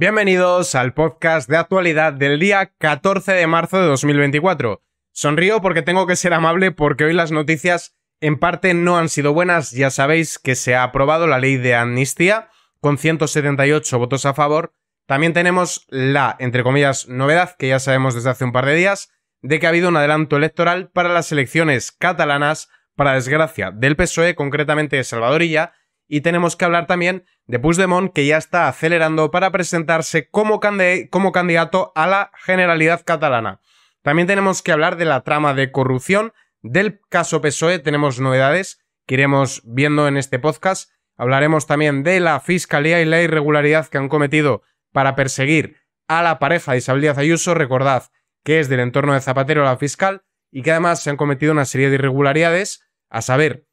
Bienvenidos al podcast de actualidad del día 14 de marzo de 2024. Sonrío porque tengo que ser amable porque hoy las noticias en parte no han sido buenas. Ya sabéis que se ha aprobado la ley de amnistía con 178 votos a favor. También tenemos la, entre comillas, novedad que ya sabemos desde hace un par de días, de que ha habido un adelanto electoral para las elecciones catalanas, para desgracia del PSOE, concretamente de Salvadorilla, y tenemos que hablar también de Puigdemont, que ya está acelerando para presentarse como, como candidato a la Generalidad Catalana. También tenemos que hablar de la trama de corrupción del caso PSOE. Tenemos novedades que iremos viendo en este podcast. Hablaremos también de la fiscalía y la irregularidad que han cometido para perseguir a la pareja de Isabel Díaz Ayuso. Recordad que es del entorno de Zapatero la fiscal y que además se han cometido una serie de irregularidades, a saber,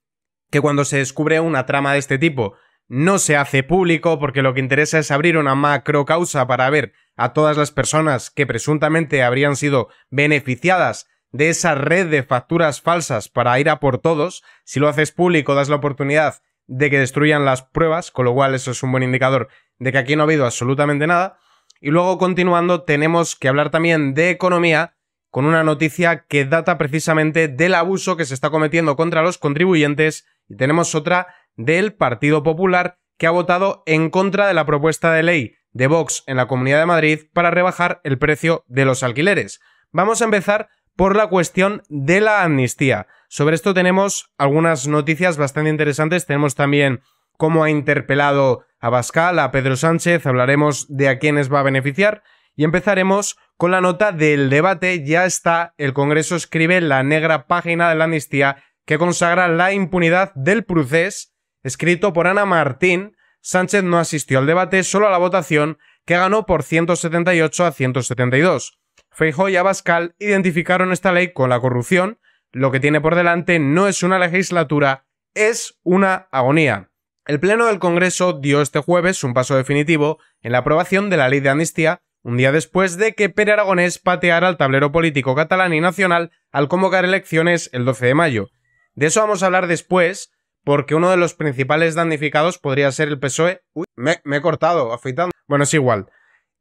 que cuando se descubre una trama de este tipo no se hace público porque lo que interesa es abrir una macro causa para ver a todas las personas que presuntamente habrían sido beneficiadas de esa red de facturas falsas para ir a por todos. Si lo haces público das la oportunidad de que destruyan las pruebas, con lo cual eso es un buen indicador de que aquí no ha habido absolutamente nada. Y luego continuando tenemos que hablar también de economía con una noticia que data precisamente del abuso que se está cometiendo contra los contribuyentes y tenemos otra del Partido Popular que ha votado en contra de la propuesta de ley de Vox en la Comunidad de Madrid para rebajar el precio de los alquileres. Vamos a empezar por la cuestión de la amnistía. Sobre esto tenemos algunas noticias bastante interesantes. Tenemos también cómo ha interpelado a Pascal, a Pedro Sánchez, hablaremos de a quiénes va a beneficiar y empezaremos con la nota del debate. Ya está, el Congreso escribe la negra página de la amnistía que consagra la impunidad del procés, escrito por Ana Martín, Sánchez no asistió al debate, solo a la votación, que ganó por 178 a 172. Feijóo y Abascal identificaron esta ley con la corrupción, lo que tiene por delante no es una legislatura, es una agonía. El Pleno del Congreso dio este jueves un paso definitivo en la aprobación de la ley de amnistía, un día después de que Pere Aragonés pateara el tablero político catalán y nacional al convocar elecciones el 12 de mayo. De eso vamos a hablar después, porque uno de los principales damnificados podría ser el PSOE. Uy, me, he cortado, afeitando. Bueno, es igual.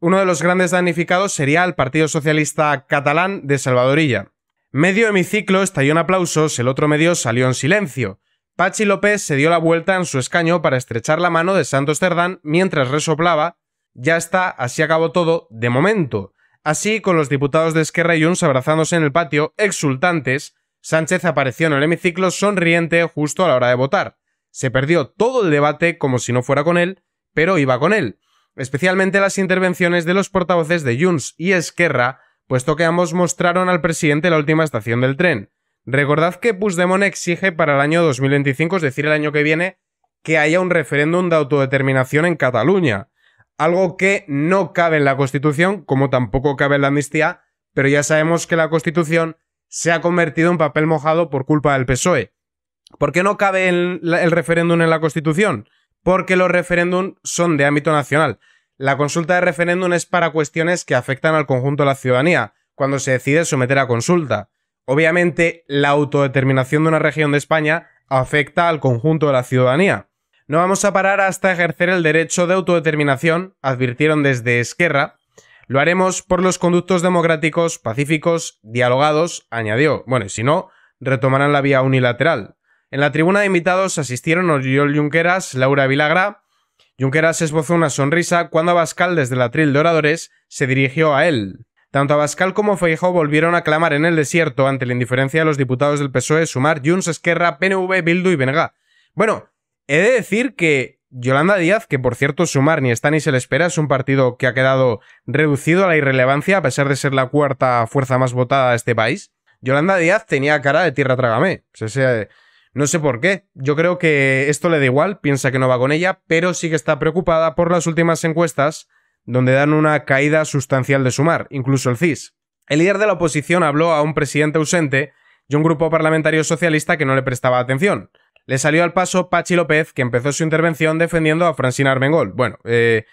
Uno de los grandes damnificados sería el Partido Socialista Catalán de Salvadorilla. Medio hemiciclo estalló en aplausos, el otro medio salió en silencio. Pachi López se dio la vuelta en su escaño para estrechar la mano de Santos Cerdán mientras resoplaba ya está, así acabó todo, de momento. Así, con los diputados de Esquerra y Junts abrazándose en el patio, exultantes, Sánchez apareció en el hemiciclo sonriente justo a la hora de votar. Se perdió todo el debate como si no fuera con él, pero iba con él, especialmente las intervenciones de los portavoces de Junts y Esquerra, puesto que ambos mostraron al presidente la última estación del tren. Recordad que Puigdemont exige para el año 2025, es decir, el año que viene, que haya un referéndum de autodeterminación en Cataluña, algo que no cabe en la Constitución, como tampoco cabe en la amnistía, pero ya sabemos que la Constitución se ha convertido en papel mojado por culpa del PSOE. ¿Por qué no cabe el, el referéndum en la Constitución? Porque los referéndums son de ámbito nacional. La consulta de referéndum es para cuestiones que afectan al conjunto de la ciudadanía, cuando se decide someter a consulta. Obviamente, la autodeterminación de una región de España afecta al conjunto de la ciudadanía. No vamos a parar hasta ejercer el derecho de autodeterminación, advirtieron desde Esquerra, lo haremos por los conductos democráticos, pacíficos, dialogados, añadió. Bueno, y si no, retomarán la vía unilateral. En la tribuna de invitados asistieron Oriol Junqueras, Laura Vilagra. Junqueras esbozó una sonrisa cuando Abascal, desde la tril de oradores, se dirigió a él. Tanto Abascal como Feijó volvieron a clamar en el desierto ante la indiferencia de los diputados del PSOE, Sumar, Junts, Esquerra, PNV, Bildu y Venega. Bueno, he de decir que Yolanda Díaz, que por cierto sumar ni está ni se le espera, es un partido que ha quedado reducido a la irrelevancia a pesar de ser la cuarta fuerza más votada de este país. Yolanda Díaz tenía cara de tierra trágame. no sé por qué. Yo creo que esto le da igual, piensa que no va con ella, pero sí que está preocupada por las últimas encuestas donde dan una caída sustancial de sumar, incluso el CIS. El líder de la oposición habló a un presidente ausente y un grupo parlamentario socialista que no le prestaba atención. Le salió al paso Pachi López, que empezó su intervención defendiendo a Francina Armengol. Bueno, eh,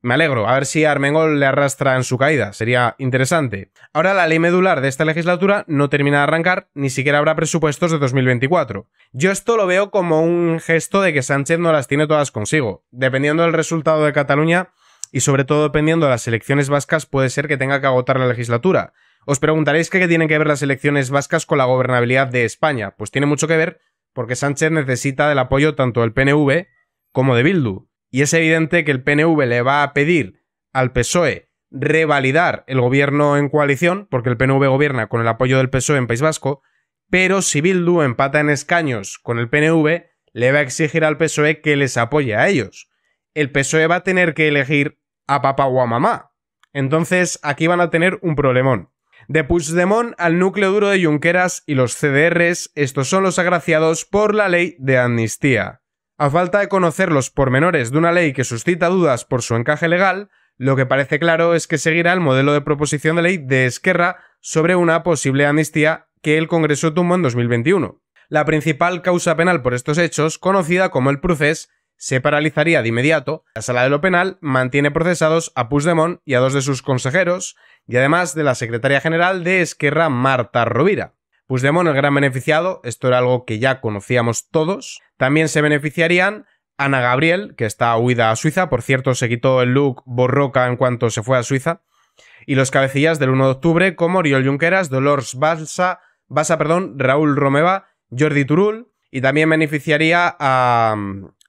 me alegro, a ver si Armengol le arrastra en su caída, sería interesante. Ahora la ley medular de esta legislatura no termina de arrancar, ni siquiera habrá presupuestos de 2024. Yo esto lo veo como un gesto de que Sánchez no las tiene todas consigo. Dependiendo del resultado de Cataluña, y sobre todo dependiendo de las elecciones vascas, puede ser que tenga que agotar la legislatura. Os preguntaréis qué tienen que ver las elecciones vascas con la gobernabilidad de España. Pues tiene mucho que ver porque Sánchez necesita del apoyo tanto del PNV como de Bildu. Y es evidente que el PNV le va a pedir al PSOE revalidar el gobierno en coalición, porque el PNV gobierna con el apoyo del PSOE en País Vasco, pero si Bildu empata en escaños con el PNV, le va a exigir al PSOE que les apoye a ellos. El PSOE va a tener que elegir a papá o a mamá. Entonces aquí van a tener un problemón. De Puigdemont al núcleo duro de Junqueras y los CDRs, estos son los agraciados por la ley de amnistía. A falta de conocer los pormenores de una ley que suscita dudas por su encaje legal, lo que parece claro es que seguirá el modelo de proposición de ley de Esquerra sobre una posible amnistía que el Congreso tomó en 2021. La principal causa penal por estos hechos, conocida como el procés, se paralizaría de inmediato. La sala de lo penal mantiene procesados a Puigdemont y a dos de sus consejeros, y además de la secretaria general de Esquerra, Marta Rovira. Puigdemont, el gran beneficiado, esto era algo que ya conocíamos todos. También se beneficiarían Ana Gabriel, que está huida a Suiza, por cierto, se quitó el look borroca en cuanto se fue a Suiza, y los cabecillas del 1 de octubre como Oriol Junqueras, Dolores Balsa, Basa, perdón, Raúl Romeva, Jordi Turul, y también beneficiaría a,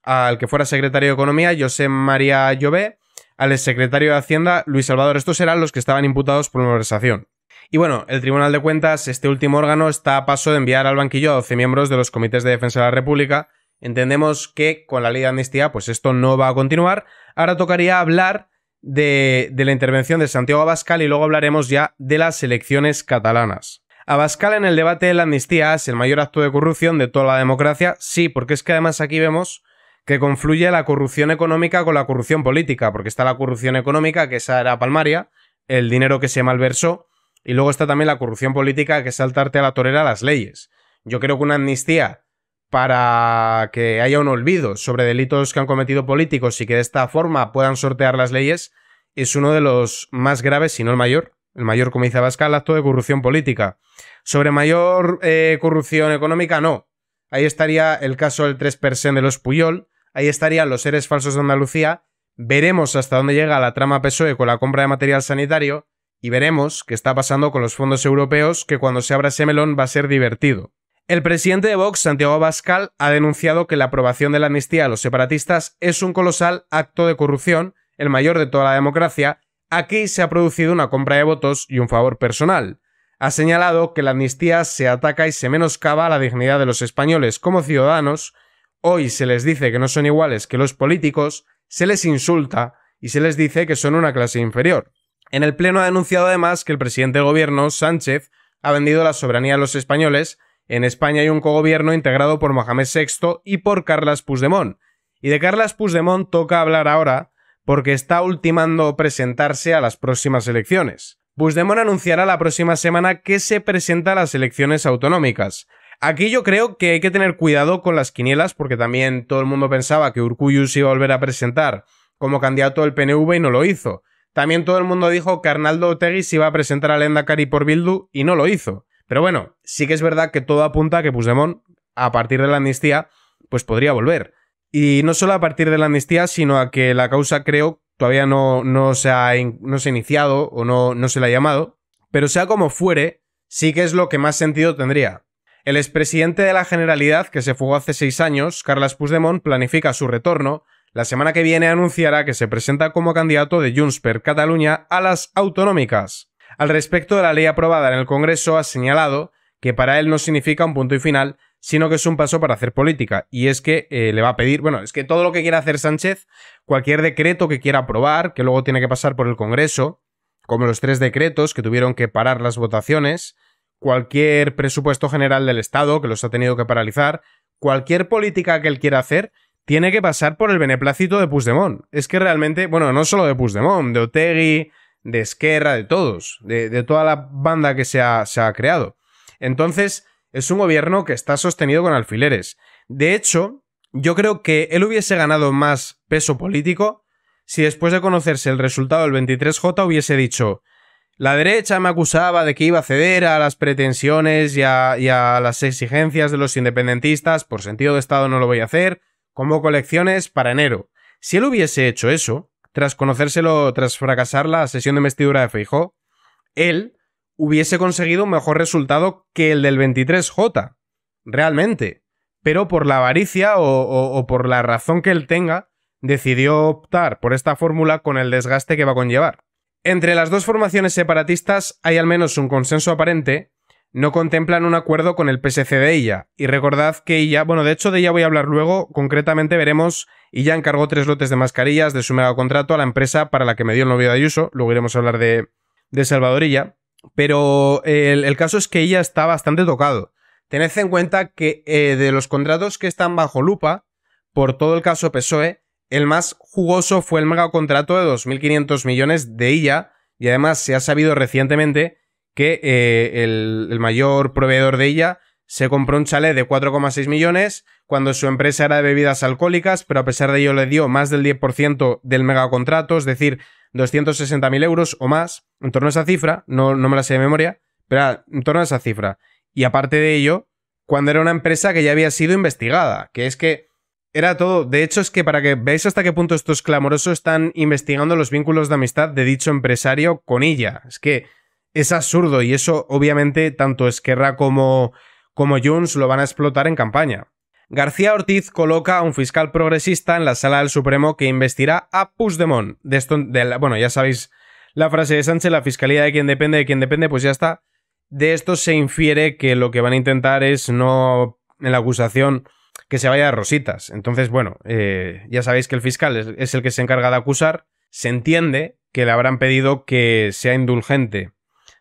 al que fuera secretario de Economía, José María Llobé, al exsecretario de Hacienda, Luis Salvador. Estos eran los que estaban imputados por la malversación. Y bueno, el Tribunal de Cuentas, este último órgano, está a paso de enviar al banquillo a 12 miembros de los comités de defensa de la República. Entendemos que con la ley de amnistía, pues esto no va a continuar. Ahora tocaría hablar de, de la intervención de Santiago Abascal y luego hablaremos ya de las elecciones catalanas. Abascal en el debate de la amnistía es el mayor acto de corrupción de toda la democracia, sí, porque es que además aquí vemos que confluye la corrupción económica con la corrupción política, porque está la corrupción económica, que esa era palmaria, el dinero que se malversó, y luego está también la corrupción política, que es saltarte a la torera las leyes. Yo creo que una amnistía para que haya un olvido sobre delitos que han cometido políticos y que de esta forma puedan sortear las leyes es uno de los más graves, si no el mayor. El mayor, como dice Abascal, acto de corrupción política. Sobre mayor eh, corrupción económica, no. Ahí estaría el caso del 3% de los Puyol, Ahí estarían los seres falsos de Andalucía. Veremos hasta dónde llega la trama PSOE con la compra de material sanitario y veremos qué está pasando con los fondos europeos, que cuando se abra ese melón va a ser divertido. El presidente de Vox, Santiago Abascal, ha denunciado que la aprobación de la amnistía a los separatistas es un colosal acto de corrupción, el mayor de toda la democracia. Aquí se ha producido una compra de votos y un favor personal. Ha señalado que la amnistía se ataca y se menoscaba la dignidad de los españoles como ciudadanos, hoy se les dice que no son iguales que los políticos, se les insulta y se les dice que son una clase inferior. En el Pleno ha denunciado además que el presidente de gobierno, Sánchez, ha vendido la soberanía a los españoles. En España hay un cogobierno integrado por Mohamed VI y por Carlas Puigdemont. Y de Carlas Puigdemont toca hablar ahora porque está ultimando presentarse a las próximas elecciones. Puigdemont anunciará la próxima semana que se presenta a las elecciones autonómicas, Aquí yo creo que hay que tener cuidado con las quinielas porque también todo el mundo pensaba que se iba a volver a presentar como candidato del PNV y no lo hizo. También todo el mundo dijo que Arnaldo Otegui se iba a presentar a Lenda Lendakari por Bildu y no lo hizo. Pero bueno, sí que es verdad que todo apunta a que Puigdemont, a partir de la amnistía, pues podría volver. Y no solo a partir de la amnistía, sino a que la causa creo todavía no, no, se, ha no iniciado o no, no se la ha llamado. Pero sea como fuere, sí que es lo que más sentido tendría. El expresidente de la Generalidad, que se fugó hace seis años, Carles Puigdemont, planifica su retorno. La semana que viene anunciará que se presenta como candidato de Junts per Catalunya a las autonómicas. Al respecto de la ley aprobada en el Congreso, ha señalado que para él no significa un punto y final, sino que es un paso para hacer política. Y es que eh, le va a pedir, bueno, es que todo lo que quiera hacer Sánchez, cualquier decreto que quiera aprobar, que luego tiene que pasar por el Congreso, como los tres decretos que tuvieron que parar las votaciones, cualquier presupuesto general del Estado, que los ha tenido que paralizar, cualquier política que él quiera hacer, tiene que pasar por el beneplácito de Puigdemont. Es que realmente, bueno, no solo de Puigdemont, de Otegui, de Esquerra, de todos, de, toda la banda que se se ha creado. Entonces, es un gobierno que está sostenido con alfileres. De hecho, yo creo que él hubiese ganado más peso político si después de conocerse el resultado del 23J hubiese dicho, la derecha me acusaba de que iba a ceder a las pretensiones y a, las exigencias de los independentistas, por sentido de Estado no lo voy a hacer, como colecciones para enero. Si él hubiese hecho eso, tras conocérselo, tras fracasar la sesión de vestidura de Feijó, él hubiese conseguido un mejor resultado que el del 23J, realmente. Pero por la avaricia o por la razón que él tenga, decidió optar por esta fórmula con el desgaste que va a conllevar. Entre las dos formaciones separatistas hay al menos un consenso aparente, no contemplan un acuerdo con el PSC de ella. Y recordad que ella, bueno, de hecho de ella voy a hablar luego, concretamente veremos, Y ya encargó tres lotes de mascarillas de su mega contrato a la empresa para la que me dio el novio de Ayuso, luego iremos a hablar de, Salvadorilla, pero el, caso es que ella está bastante tocado. Tened en cuenta que eh, de los contratos que están bajo lupa, por todo el caso PSOE, el más jugoso fue el megacontrato de 2.500 millones de ella y además se ha sabido recientemente que eh, el, mayor proveedor de ella se compró un chalet de 4,6 millones cuando su empresa era de bebidas alcohólicas, pero a pesar de ello le dio más del 10% del megacontrato, es decir, 260.000 euros o más, en torno a esa cifra, no, no me la sé de memoria, pero en torno a esa cifra. Y aparte de ello, cuando era una empresa que ya había sido investigada, que es que era todo. De hecho, es que para que veáis hasta qué punto estos clamorosos están investigando los vínculos de amistad de dicho empresario con ella. Es que es absurdo y eso obviamente tanto Esquerra como, como Junts lo van a explotar en campaña. García Ortiz coloca a un fiscal progresista en la sala del Supremo que investirá a Puigdemont. De esto, bueno, ya sabéis la frase de Sánchez, la fiscalía de quien depende, de quien depende, pues ya está. De esto se infiere que lo que van a intentar es no en la acusación que se vaya a rositas. Entonces, bueno, eh, ya sabéis que el fiscal es, el que se encarga de acusar. Se entiende que le habrán pedido que sea indulgente.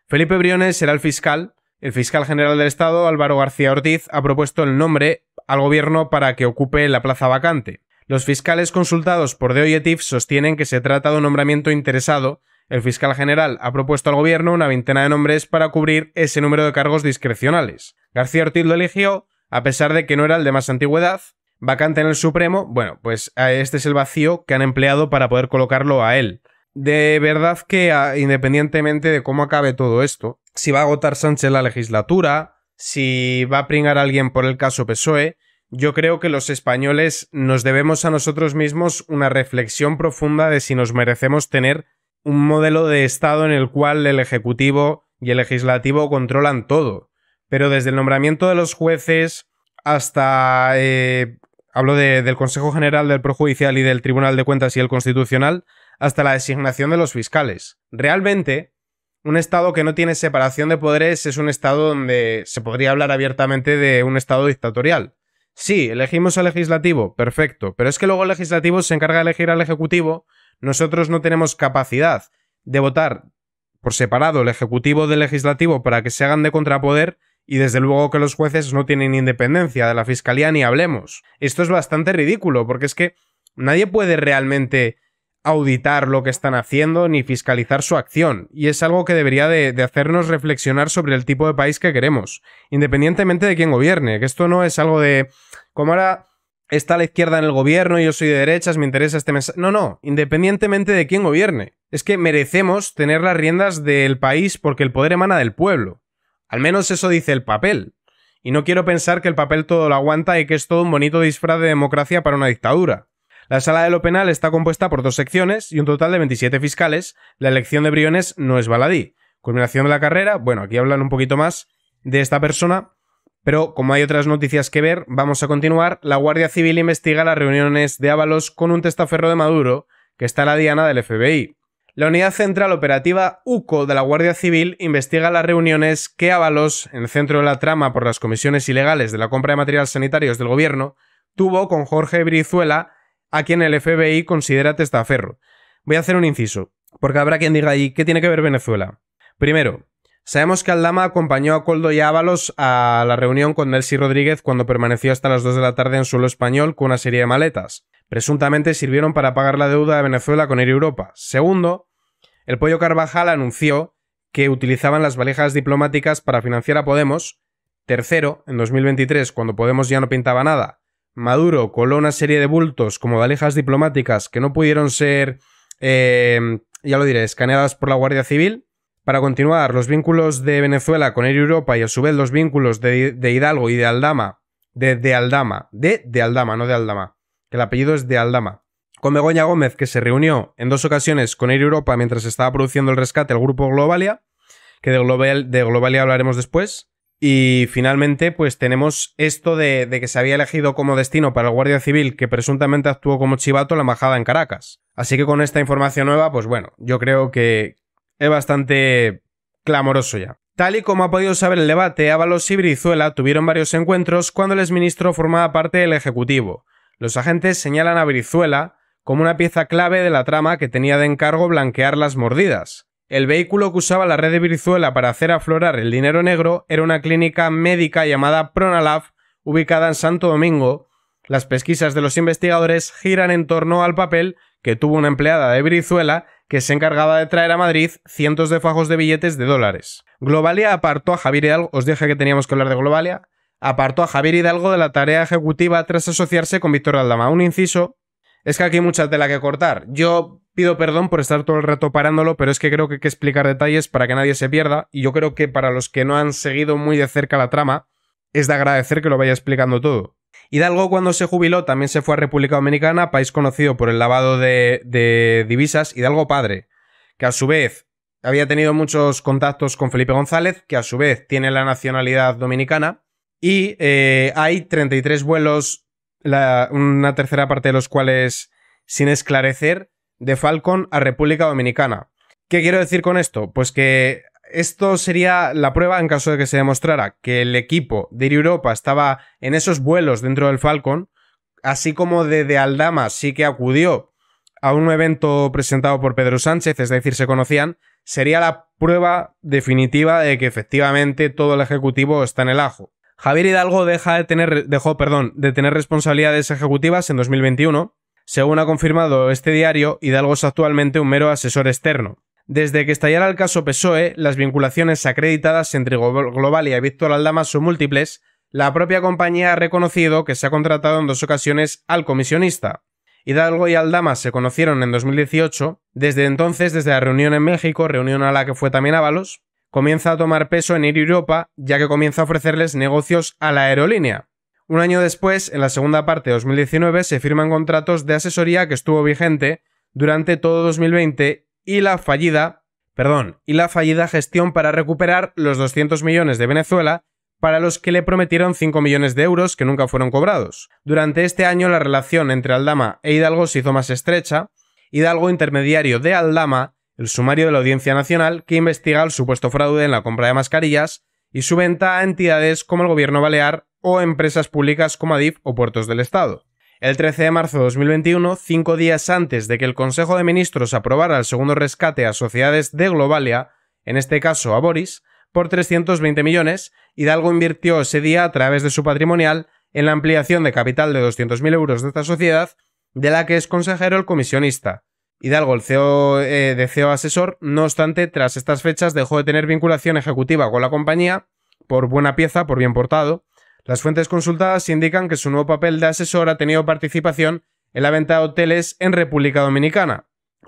Felipe Briones será el fiscal. El fiscal general del Estado, Álvaro García Ortiz, ha propuesto el nombre al gobierno para que ocupe la plaza vacante. Los fiscales consultados por DOIETIF sostienen que se trata de un nombramiento interesado. El fiscal general ha propuesto al gobierno una veintena de nombres para cubrir ese número de cargos discrecionales. García Ortiz lo eligió a pesar de que no era el de más antigüedad, vacante en el Supremo, bueno, pues este es el vacío que han empleado para poder colocarlo a él. De verdad que ah, independientemente de cómo acabe todo esto, si va a agotar Sánchez la legislatura, si va a pringar a alguien por el caso PSOE, yo creo que los españoles nos debemos a nosotros mismos una reflexión profunda de si nos merecemos tener un modelo de Estado en el cual el Ejecutivo y el Legislativo controlan todo pero desde el nombramiento de los jueces hasta... Eh, hablo del Consejo General del Projudicial y del Tribunal de Cuentas y el Constitucional, hasta la designación de los fiscales. Realmente, un Estado que no tiene separación de poderes es un Estado donde se podría hablar abiertamente de un Estado dictatorial. Sí, elegimos al legislativo, perfecto, pero es que luego el legislativo se encarga de elegir al ejecutivo, nosotros no tenemos capacidad de votar por separado el ejecutivo del legislativo para que se hagan de contrapoder y desde luego que los jueces no tienen independencia de la fiscalía ni hablemos. Esto es bastante ridículo, porque es que nadie puede realmente auditar lo que están haciendo ni fiscalizar su acción, y es algo que debería de, hacernos reflexionar sobre el tipo de país que queremos, independientemente de quién gobierne, que esto no es algo de como ahora está la izquierda en el gobierno, y yo soy de derechas, me interesa este mensaje. No, no, independientemente de quién gobierne. Es que merecemos tener las riendas del país porque el poder emana del pueblo. Al menos eso dice el papel. Y no quiero pensar que el papel todo lo aguanta y que es todo un bonito disfraz de democracia para una dictadura. La sala de lo penal está compuesta por dos secciones y un total de 27 fiscales. La elección de Briones no es baladí. Culminación de la carrera, bueno, aquí hablan un poquito más de esta persona, pero como hay otras noticias que ver, vamos a continuar. La Guardia Civil investiga las reuniones de Ábalos con un testaferro de Maduro, que está la diana del FBI. La Unidad Central Operativa UCO de la Guardia Civil investiga las reuniones que Ábalos, en el centro de la trama por las comisiones ilegales de la compra de materiales sanitarios del gobierno, tuvo con Jorge Brizuela, a quien el FBI considera testaferro. Voy a hacer un inciso, porque habrá quien diga ahí qué tiene que ver Venezuela? Primero, sabemos que Aldama acompañó a Coldo y Ábalos a la reunión con Nelsi Rodríguez cuando permaneció hasta las 2 de la tarde en suelo español con una serie de maletas presuntamente sirvieron para pagar la deuda de Venezuela con Europa. Segundo, el Pollo Carvajal anunció que utilizaban las valijas diplomáticas para financiar a Podemos. Tercero, en 2023, cuando Podemos ya no pintaba nada, Maduro coló una serie de bultos como valijas diplomáticas que no pudieron ser, em, ya lo diré, escaneadas por la Guardia Civil. Para continuar, los vínculos de Venezuela con Europa y a su vez los vínculos de, Hidalgo y de Aldama, de, Aldama, de Aldama, no de Aldama, que el apellido es de Aldama. Con Begoña Gómez, que se reunió en dos ocasiones con Air Europa mientras estaba produciendo el rescate el grupo Globalia, que de, Global, de Globalia hablaremos después. Y finalmente, pues tenemos esto de, de, que se había elegido como destino para el Guardia Civil que presuntamente actuó como chivato la embajada en Caracas. Así que con esta información nueva, pues bueno, yo creo que es bastante clamoroso ya. Tal y como ha podido saber el debate, Ábalos y Brizuela tuvieron varios encuentros cuando el exministro formaba parte del Ejecutivo. Los agentes señalan a Brizuela como una pieza clave de la trama que tenía de encargo blanquear las mordidas. El vehículo que usaba la red de Brizuela para hacer aflorar el dinero negro era una clínica médica llamada Pronalav ubicada en Santo Domingo. Las pesquisas de los investigadores giran en torno al papel que tuvo una empleada de Brizuela que se encargaba de traer a Madrid cientos de fajos de billetes de dólares. Globalia apartó a Javier Hidalgo, os dije que teníamos que hablar de Globalia, apartó a Javier Hidalgo de la tarea ejecutiva tras asociarse con Víctor Aldama. Un inciso, es que aquí hay mucha tela que cortar. Yo pido perdón por estar todo el rato parándolo, pero es que creo que hay que explicar detalles para que nadie se pierda, y yo creo que para los que no han seguido muy de cerca la trama, es de agradecer que lo vaya explicando todo. Hidalgo cuando se jubiló también se fue a República Dominicana, país conocido por el lavado de, de divisas, Hidalgo padre, que a su vez había tenido muchos contactos con Felipe González, que a su vez tiene la nacionalidad dominicana, y eh, hay 33 vuelos, una tercera parte de los cuales sin esclarecer, de Falcon a República Dominicana. ¿Qué quiero decir con esto? Pues que esto sería la prueba en caso de que se demostrara que el equipo de Europa estaba en esos vuelos dentro del Falcon, así como de, de Aldama sí que acudió a un evento presentado por Pedro Sánchez, es decir, se conocían, sería la prueba definitiva de que efectivamente todo el Ejecutivo está en el ajo. Javier Hidalgo deja de tener, dejó perdón, de tener responsabilidades ejecutivas en 2021. Según ha confirmado este diario, Hidalgo es actualmente un mero asesor externo. Desde que estallara el caso PSOE, las vinculaciones acreditadas entre Global y Víctor Aldama son múltiples. La propia compañía ha reconocido que se ha contratado en dos ocasiones al comisionista. Hidalgo y Aldama se conocieron en 2018. Desde entonces, desde la reunión en México, reunión a la que fue también Ábalos, comienza a tomar peso en a Europa, ya que comienza a ofrecerles negocios a la aerolínea. Un año después, en la segunda parte de 2019, se firman contratos de asesoría que estuvo vigente durante todo 2020 y la fallida, perdón, y la fallida gestión para recuperar los 200 millones de Venezuela para los que le prometieron 5 millones de euros que nunca fueron cobrados. Durante este año la relación entre Aldama e Hidalgo se hizo más estrecha. Hidalgo, intermediario de Aldama, el sumario de la Audiencia Nacional que investiga el supuesto fraude en la compra de mascarillas y su venta a entidades como el Gobierno Balear o empresas públicas como Adif o Puertos del Estado. El 13 de marzo de 2021, cinco días antes de que el Consejo de Ministros aprobara el segundo rescate a sociedades de Globalia, en este caso a Boris, por 320 millones, Hidalgo invirtió ese día a través de su patrimonial en la ampliación de capital de 200.000 euros de esta sociedad, de la que es consejero el comisionista. Hidalgo, el CEO eh, de CEO asesor, no obstante, tras estas fechas dejó de tener vinculación ejecutiva con la compañía, por buena pieza, por bien portado. Las fuentes consultadas indican que su nuevo papel de asesor ha tenido participación en la venta de hoteles en República Dominicana.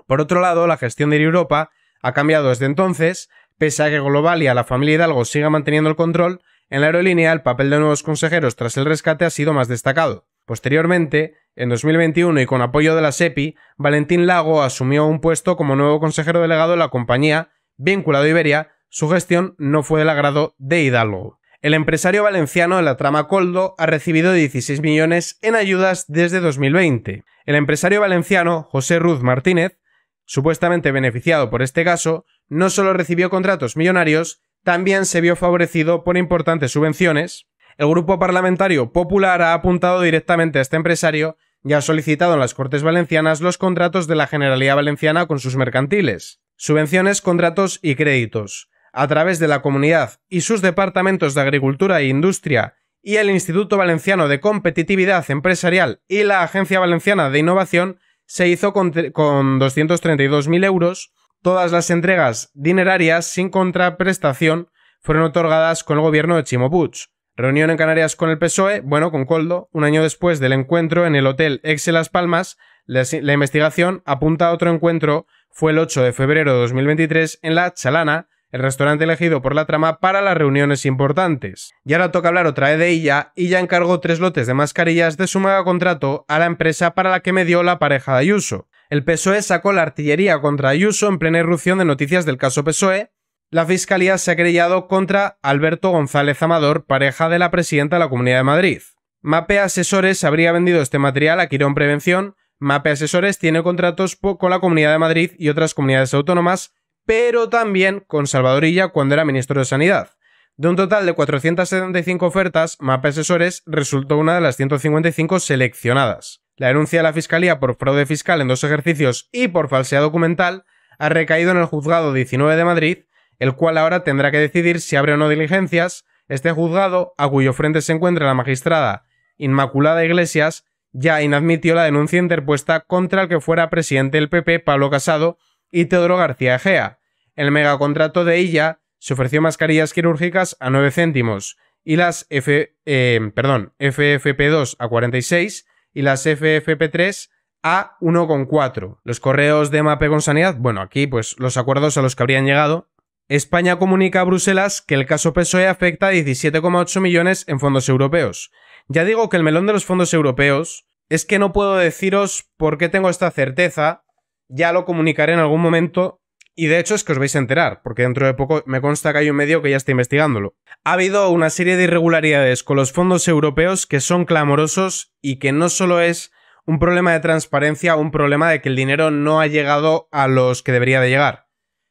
Por otro lado, la gestión de Europa ha cambiado desde entonces, pese a que Global y a la familia Hidalgo siga manteniendo el control, en la aerolínea el papel de nuevos consejeros tras el rescate ha sido más destacado. Posteriormente, en 2021 y con apoyo de la SEPI, Valentín Lago asumió un puesto como nuevo consejero delegado de la compañía, vinculado a Iberia, su gestión no fue del agrado de Hidalgo. El empresario valenciano de la trama Coldo ha recibido 16 millones en ayudas desde 2020. El empresario valenciano José Ruz Martínez, supuestamente beneficiado por este caso, no solo recibió contratos millonarios, también se vio favorecido por importantes subvenciones el grupo parlamentario popular ha apuntado directamente a este empresario y ha solicitado en las Cortes Valencianas los contratos de la Generalidad Valenciana con sus mercantiles, subvenciones, contratos y créditos, a través de la comunidad y sus departamentos de Agricultura e Industria y el Instituto Valenciano de Competitividad Empresarial y la Agencia Valenciana de Innovación, se hizo con, 232.000 euros. Todas las entregas dinerarias sin contraprestación fueron otorgadas con el gobierno de Chimo Puig. Reunión en Canarias con el PSOE, bueno, con Coldo, un año después del encuentro en el Hotel Exe Las Palmas, la, investigación apunta a otro encuentro, fue el 8 de febrero de 2023 en La Chalana, el restaurante elegido por la trama para las reuniones importantes. Y ahora toca hablar otra vez de ella, y ya encargó tres lotes de mascarillas de su nuevo contrato a la empresa para la que me dio la pareja de Ayuso. El PSOE sacó la artillería contra Ayuso en plena irrupción de noticias del caso PSOE, la Fiscalía se ha creyado contra Alberto González Amador, pareja de la presidenta de la Comunidad de Madrid. Mape Asesores habría vendido este material a Quirón Prevención. Mape Asesores tiene contratos con la Comunidad de Madrid y otras comunidades autónomas, pero también con Salvadorilla cuando era ministro de Sanidad. De un total de 475 ofertas, Mape Asesores resultó una de las 155 seleccionadas. La denuncia de la Fiscalía por fraude fiscal en dos ejercicios y por falsedad documental ha recaído en el juzgado 19 de Madrid, el cual ahora tendrá que decidir si abre o no diligencias este juzgado, a cuyo frente se encuentra la magistrada Inmaculada Iglesias, ya inadmitió la denuncia interpuesta contra el que fuera presidente del PP Pablo Casado y Teodoro García Egea. El megacontrato de ella se ofreció mascarillas quirúrgicas a 9 céntimos y las eh, perdón, FFP2 a 46 y las FFP3 a 1,4. Los correos de MAPE con Sanidad, bueno, aquí pues los acuerdos a los que habrían llegado España comunica a Bruselas que el caso PSOE afecta a 17,8 millones en fondos europeos. Ya digo que el melón de los fondos europeos es que no puedo deciros por qué tengo esta certeza, ya lo comunicaré en algún momento y de hecho es que os vais a enterar, porque dentro de poco me consta que hay un medio que ya está investigándolo. Ha habido una serie de irregularidades con los fondos europeos que son clamorosos y que no solo es un problema de transparencia, un problema de que el dinero no ha llegado a los que debería de llegar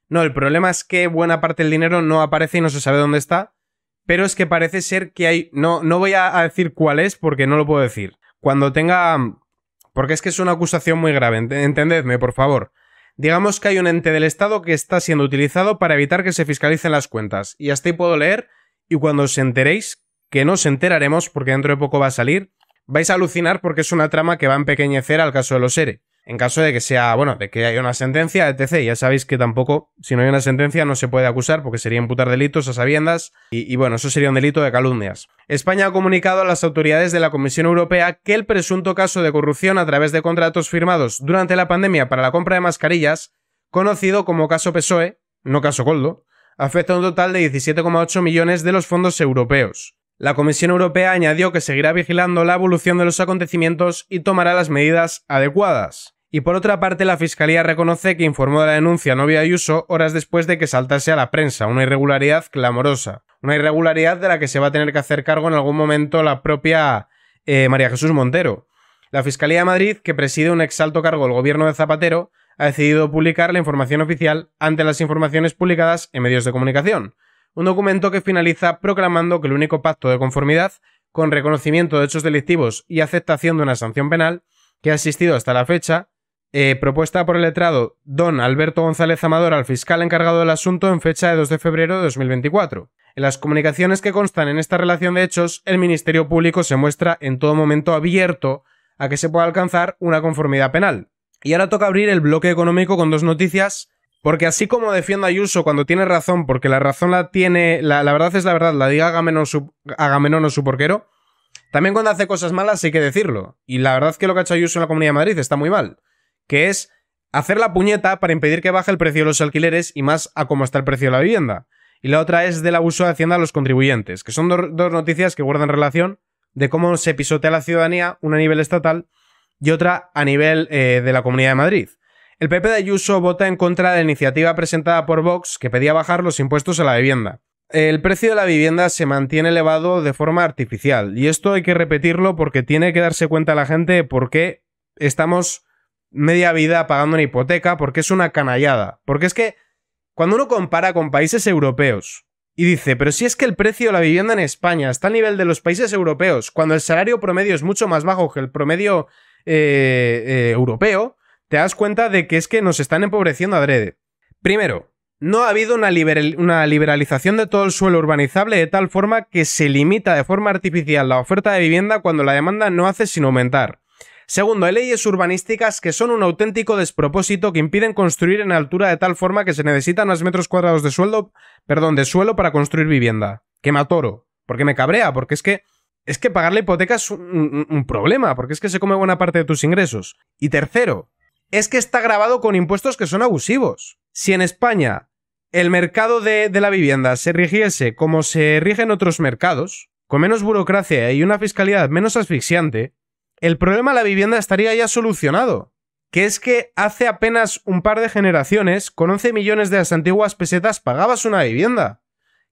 no, el problema es que buena parte del dinero no aparece y no se sabe dónde está, pero es que parece ser que hay... No, no voy a decir cuál es porque no lo puedo decir. Cuando tenga... Porque es que es una acusación muy grave, entendedme, por favor. Digamos que hay un ente del Estado que está siendo utilizado para evitar que se fiscalicen las cuentas. Y hasta ahí puedo leer, y cuando os enteréis, que no os enteraremos porque dentro de poco va a salir, vais a alucinar porque es una trama que va a empequeñecer al caso de los ERE en caso de que sea, bueno, de que haya una sentencia, etc. Ya sabéis que tampoco, si no hay una sentencia, no se puede acusar porque sería imputar delitos a sabiendas y, bueno, eso sería un delito de calumnias. España ha comunicado a las autoridades de la Comisión Europea que el presunto caso de corrupción a través de contratos firmados durante la pandemia para la compra de mascarillas, conocido como caso PSOE, no caso Coldo, afecta a un total de 17,8 millones de los fondos europeos. La Comisión Europea añadió que seguirá vigilando la evolución de los acontecimientos y tomará las medidas adecuadas. Y por otra parte, la Fiscalía reconoce que informó de la denuncia a Novia Ayuso horas después de que saltase a la prensa, una irregularidad clamorosa. Una irregularidad de la que se va a tener que hacer cargo en algún momento la propia eh, María Jesús Montero. La Fiscalía de Madrid, que preside un exalto cargo el gobierno de Zapatero, ha decidido publicar la información oficial ante las informaciones publicadas en medios de comunicación, un documento que finaliza proclamando que el único pacto de conformidad con reconocimiento de hechos delictivos y aceptación de una sanción penal que ha existido hasta la fecha, eh, propuesta por el letrado don Alberto González Amador al fiscal encargado del asunto en fecha de 2 de febrero de 2024. En las comunicaciones que constan en esta relación de hechos, el Ministerio Público se muestra en todo momento abierto a que se pueda alcanzar una conformidad penal. Y ahora toca abrir el bloque económico con dos noticias porque así como defienda Ayuso cuando tiene razón, porque la razón la tiene, la, verdad es la verdad, la diga Agamenón, su, o su porquero, también cuando hace cosas malas hay que decirlo. Y la verdad es que lo que ha hecho Ayuso en la Comunidad de Madrid está muy mal, que es hacer la puñeta para impedir que baje el precio de los alquileres y más a cómo está el precio de la vivienda. Y la otra es del abuso de Hacienda a los contribuyentes, que son dos noticias que guardan relación de cómo se pisotea la ciudadanía, una a nivel estatal y otra a nivel eh, de la Comunidad de Madrid. El PP de Ayuso vota en contra de la iniciativa presentada por Vox que pedía bajar los impuestos a la vivienda. El precio de la vivienda se mantiene elevado de forma artificial y esto hay que repetirlo porque tiene que darse cuenta la gente por qué estamos media vida pagando una hipoteca, porque es una canallada. Porque es que cuando uno compara con países europeos y dice, pero si es que el precio de la vivienda en España está al nivel de los países europeos, cuando el salario promedio es mucho más bajo que el promedio eh, eh, europeo, te das cuenta de que es que nos están empobreciendo adrede. Primero, no ha habido una, liberalización de todo el suelo urbanizable de tal forma que se limita de forma artificial la oferta de vivienda cuando la demanda no hace sino aumentar. Segundo, hay leyes urbanísticas que son un auténtico despropósito que impiden construir en altura de tal forma que se necesitan más metros cuadrados de sueldo, perdón, de suelo para construir vivienda. Que toro! porque me cabrea, porque es que es que pagar la hipoteca es un problema, porque es que se come buena parte de tus ingresos. Y tercero, es que está grabado con impuestos que son abusivos. Si en España el mercado de, la vivienda se rigiese como se rigen otros mercados, con menos burocracia y una fiscalidad menos asfixiante, el problema de la vivienda estaría ya solucionado, que es que hace apenas un par de generaciones, con 11 millones de las antiguas pesetas pagabas una vivienda,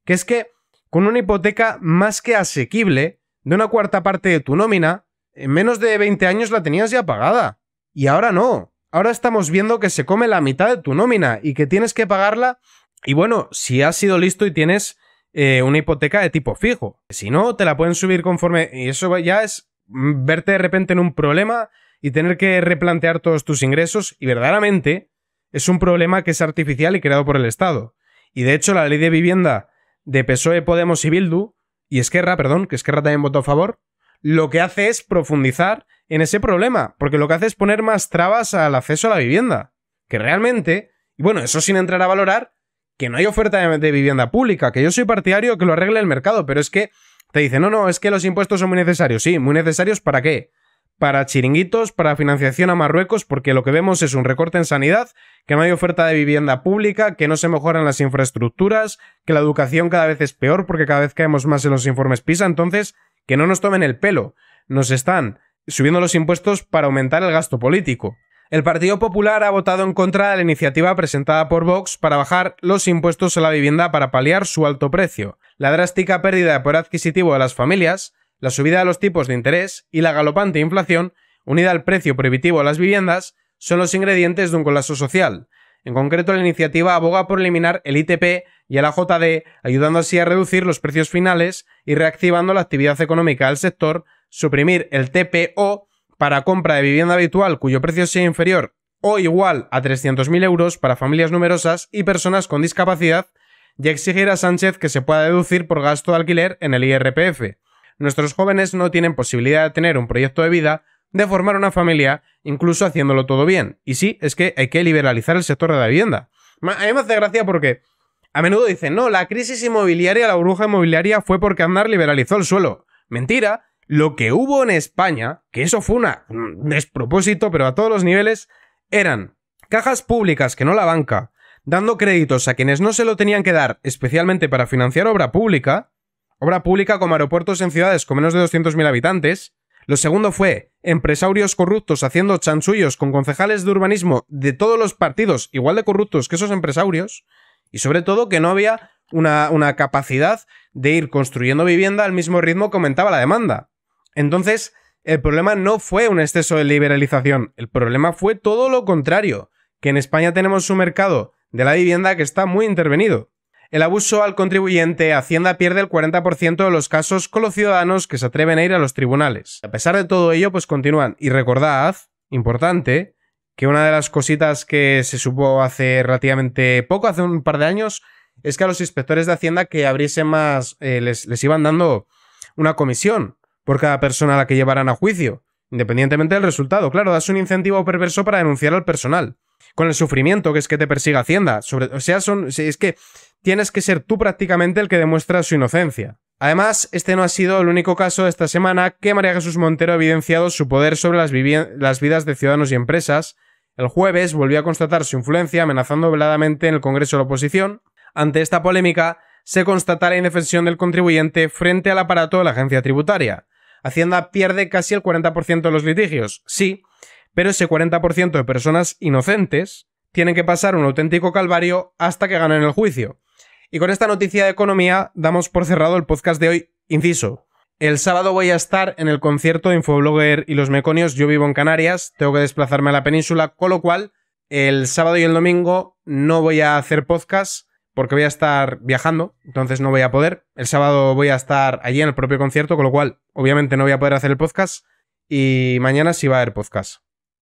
que es que con una hipoteca más que asequible, de una cuarta parte de tu nómina, en menos de 20 años la tenías ya pagada, y ahora no ahora estamos viendo que se come la mitad de tu nómina y que tienes que pagarla. Y bueno, si has sido listo y tienes eh, una hipoteca de tipo fijo. Si no, te la pueden subir conforme. Y eso ya es mm, verte de repente en un problema y tener que replantear todos tus ingresos. Y verdaderamente es un problema que es artificial y creado por el Estado. Y de hecho, la ley de vivienda de PSOE, Podemos y Bildu, y Esquerra, perdón, que Esquerra también votó a favor, lo que hace es profundizar en ese problema, porque lo que hace es poner más trabas al acceso a la vivienda. Que realmente, y bueno, eso sin entrar a valorar, que no hay oferta de, vivienda pública, que yo soy partidario que lo arregle el mercado, pero es que te dicen, no, no, es que los impuestos son muy necesarios. Sí, muy necesarios para qué? Para chiringuitos, para financiación a Marruecos, porque lo que vemos es un recorte en sanidad, que no hay oferta de vivienda pública, que no se mejoran las infraestructuras, que la educación cada vez es peor porque cada vez caemos más en los informes PISA, entonces, que no nos tomen el pelo. Nos están subiendo los impuestos para aumentar el gasto político. El Partido Popular ha votado en contra de la iniciativa presentada por Vox para bajar los impuestos a la vivienda para paliar su alto precio, la drástica pérdida de poder adquisitivo de las familias, la subida de los tipos de interés y la galopante inflación, unida al precio prohibitivo de las viviendas, son los ingredientes de un colapso social. En concreto, la iniciativa aboga por eliminar el ITP y el AJD, ayudando así a reducir los precios finales y reactivando la actividad económica del sector suprimir el TPO para compra de vivienda habitual cuyo precio sea inferior o igual a 300.000 euros para familias numerosas y personas con discapacidad y exigir a Sánchez que se pueda deducir por gasto de alquiler en el IRPF. Nuestros jóvenes no tienen posibilidad de tener un proyecto de vida, de formar una familia, incluso haciéndolo todo bien. Y sí, es que hay que liberalizar el sector de la vivienda. A mí me hace gracia porque a menudo dicen, no, la crisis inmobiliaria, la burbuja inmobiliaria fue porque Andar liberalizó el suelo. Mentira, lo que hubo en España, que eso fue una, un despropósito, pero a todos los niveles, eran cajas públicas que no la banca, dando créditos a quienes no se lo tenían que dar, especialmente para financiar obra pública, obra pública como aeropuertos en ciudades con menos de 200.000 habitantes. Lo segundo fue empresarios corruptos haciendo chanchullos con concejales de urbanismo de todos los partidos, igual de corruptos que esos empresarios. Y sobre todo que no había una, una capacidad de ir construyendo vivienda al mismo ritmo que aumentaba la demanda. Entonces, el problema no fue un exceso de liberalización, el problema fue todo lo contrario, que en España tenemos un mercado de la vivienda que está muy intervenido. El abuso al contribuyente, Hacienda pierde el 40% de los casos con los ciudadanos que se atreven a ir a los tribunales. A pesar de todo ello, pues continúan. Y recordad, importante, que una de las cositas que se supo hace relativamente poco, hace un par de años, es que a los inspectores de Hacienda que abriesen más, eh, les, les iban dando una comisión por cada persona a la que llevarán a juicio, independientemente del resultado. Claro, das un incentivo perverso para denunciar al personal, con el sufrimiento que es que te persiga Hacienda. o sea, son, es que tienes que ser tú prácticamente el que demuestra su inocencia. Además, este no ha sido el único caso de esta semana que María Jesús Montero ha evidenciado su poder sobre las, las vidas de ciudadanos y empresas. El jueves volvió a constatar su influencia amenazando veladamente en el Congreso de la oposición. Ante esta polémica, se constata la indefensión del contribuyente frente al aparato de la agencia tributaria. Hacienda pierde casi el 40% de los litigios, sí, pero ese 40% de personas inocentes tienen que pasar un auténtico calvario hasta que ganen el juicio. Y con esta noticia de economía damos por cerrado el podcast de hoy, inciso. El sábado voy a estar en el concierto de Infoblogger y los Meconios. Yo vivo en Canarias, tengo que desplazarme a la península, con lo cual el sábado y el domingo no voy a hacer podcast porque voy a estar viajando, entonces no voy a poder. El sábado voy a estar allí en el propio concierto, con lo cual obviamente no voy a poder hacer el podcast y mañana sí va a haber podcast.